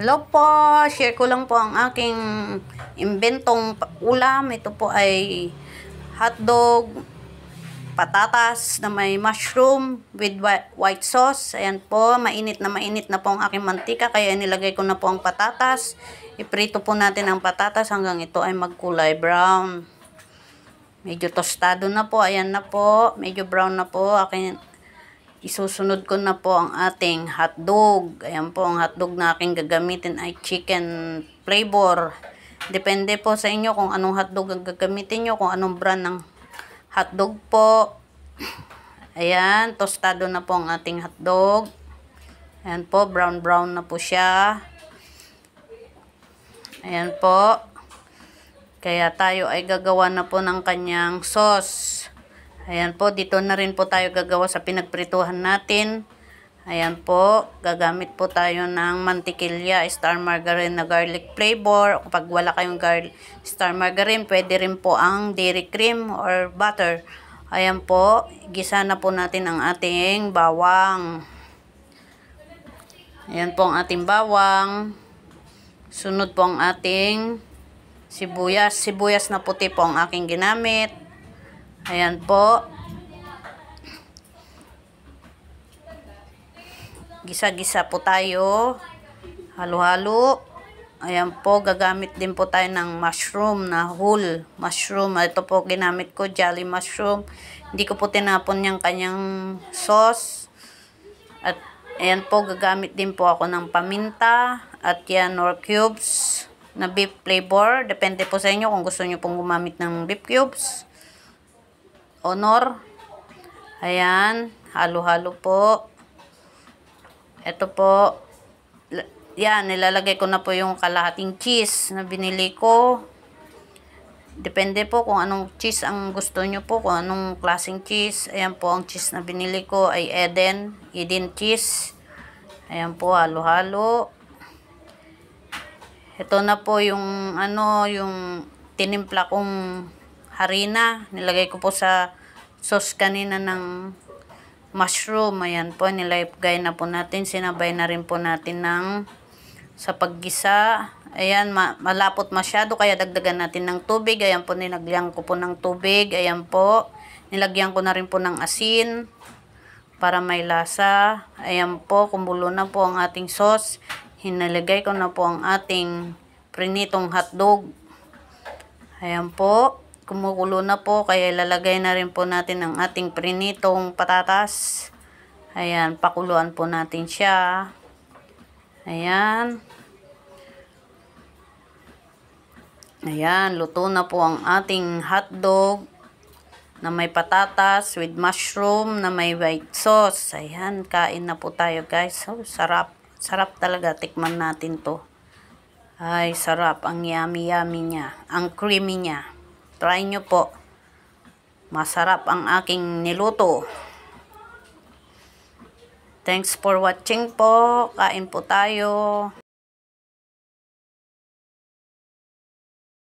Hello po, share ko lang po ang aking imbentong ulam. Ito po ay hotdog, patatas na may mushroom with white sauce. Ayan po, mainit na mainit na po ang aking mantika kaya nilagay ko na po ang patatas. Iprito po natin ang patatas hanggang ito ay magkulay brown. Medyo tostado na po, ayan na po. Medyo brown na po aking Isusunod ko na po ang ating hotdog. Ayan po, ang hotdog na aking gagamitin ay chicken flavor. Depende po sa inyo kung anong hotdog ang gagamitin nyo, kung anong brand ng hotdog po. Ayan, tostado na po ang ating hotdog. Ayan po, brown-brown na po siya. Ayan po. Kaya tayo ay gagawa na po ng kanyang sauce. Ayan po, dito na rin po tayo gagawa sa pinagprituhan natin. Ayan po, gagamit po tayo ng mantikilya, star margarine na garlic flavor. Kapag wala kayong garlic, star margarine, pwede rin po ang dairy cream or butter. Ayan po, gisa na po natin ang ating bawang. Ayan po ang ating bawang. Sunod po ang ating sibuyas. Sibuyas na puti po ang aking ginamit. Ayan po. Gisa-gisa po tayo. Halo-halo. Ayan po, gagamit din po tayo ng mushroom na whole mushroom. Ito po, ginamit ko jelly mushroom. Hindi ko po tinapon yung kanyang sauce. At ayan po, gagamit din po ako ng paminta at yan, or cubes na beef flavor. Depende po sa inyo kung gusto nyo pong gumamit ng beef cubes. Honor. Ayan. Halo-halo po. Ito po. Yan, nilalagay ko na po yung kalahating cheese na binili ko. Depende po kung anong cheese ang gusto nyo po, kung anong klaseng cheese. Ayan po, ang cheese na binili ko ay Eden, Eden cheese. Ayan po, halo-halo. Ito na po yung, ano, yung tinimpla kong harina. Nilagay ko po sa sauce kanina ng mushroom. Ayan po, nilagay na po natin. Sinabay na rin po natin ng sa paggisa. Ayan, ma malapot masyado kaya dagdagan natin ng tubig. Ayan po, nilagyan ko po ng tubig. Ayan po, nilagyan ko na rin po ng asin para may lasa. Ayan po, kumulo na po ang ating sauce. Hinalagay ko na po ang ating prinitong hotdog. Ayan po kumukulo na po kaya ilalagay na rin po natin ang ating prinitong patatas ayan pakuluan po natin siya ayan ayan luto na po ang ating hotdog na may patatas with mushroom na may white sauce ayan kain na po tayo guys so, oh, sarap sarap talaga tikman natin to ay sarap ang yummy yummy niya ang creamy niya Try nyo po. Masarap ang aking niluto. Thanks for watching po. Kain po tayo.